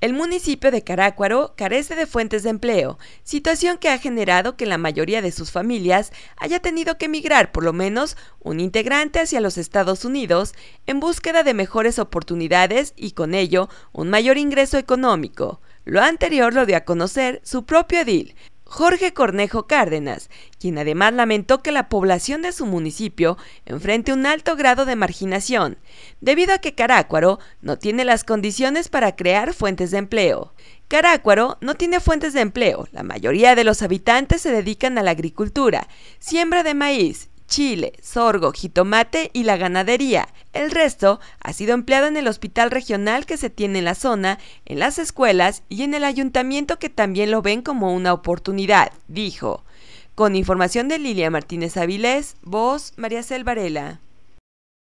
El municipio de Carácuaro carece de fuentes de empleo, situación que ha generado que la mayoría de sus familias haya tenido que emigrar por lo menos un integrante hacia los Estados Unidos en búsqueda de mejores oportunidades y con ello un mayor ingreso económico. Lo anterior lo dio a conocer su propio edil, Jorge Cornejo Cárdenas, quien además lamentó que la población de su municipio enfrente un alto grado de marginación, debido a que Carácuaro no tiene las condiciones para crear fuentes de empleo. Carácuaro no tiene fuentes de empleo, la mayoría de los habitantes se dedican a la agricultura, siembra de maíz chile, sorgo, jitomate y la ganadería. El resto ha sido empleado en el hospital regional que se tiene en la zona, en las escuelas y en el ayuntamiento que también lo ven como una oportunidad, dijo. Con información de Lilia Martínez Avilés, voz María Cel